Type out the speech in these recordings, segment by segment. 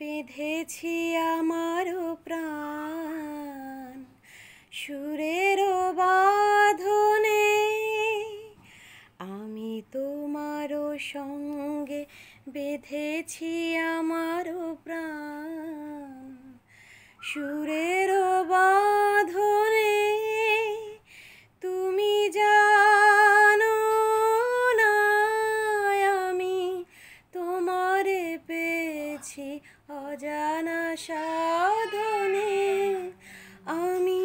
বেঁধেছি আমার প্রাণ সুরের বাঁধনে আমি তোমার সঙ্গে বেঁধেছি আমার প্রাণ সুরের অজানা সাধনে আমি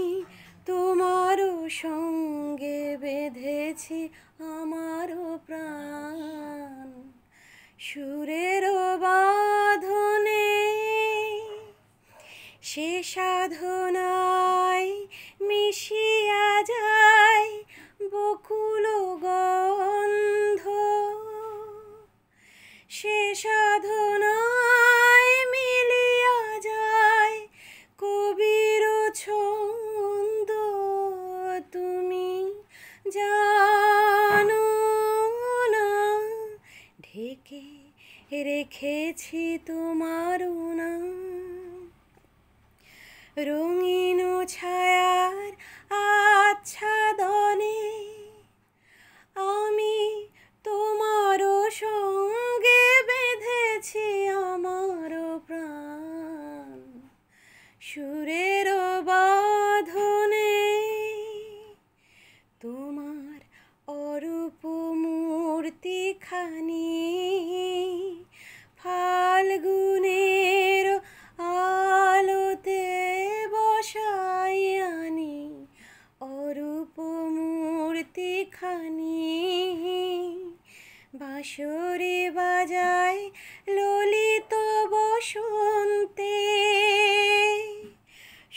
তোমার সঙ্গে বেঁধেছি আমারও প্রাণ সুরের বাঁধনে সে সাধনা রেখেছি তোমার রঙিন ছায়ার আচ্ছাদনে আমি তোমার সঙ্গে বেঁধেছি আমার প্রাণ সুরের বাধনে তোমার অরূপ মূর্তিখানি রাতে খানি বাঁশরে বাজায় ললিত বসন্তে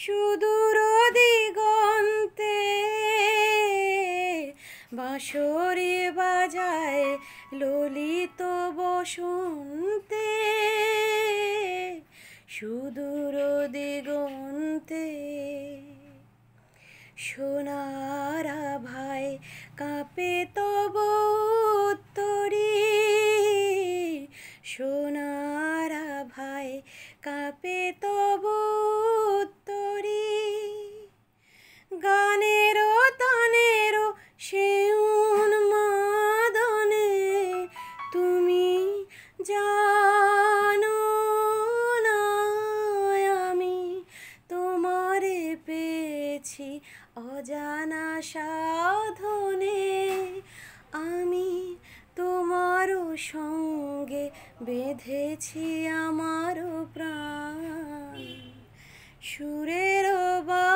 সুদূর দিগন্তে বাঁশরে বাজায় ললিত বসন্তে সুদূর দিগন্তে সোনা সোনার ভাই কাঁপে তবু তরি গানেরও তানেরও সে উন্মাদনে তুমি জানো না আমি তোমারে পেয়েছি অজানা সা বেঁধেছি আমারও প্রাণ সুরেরও বা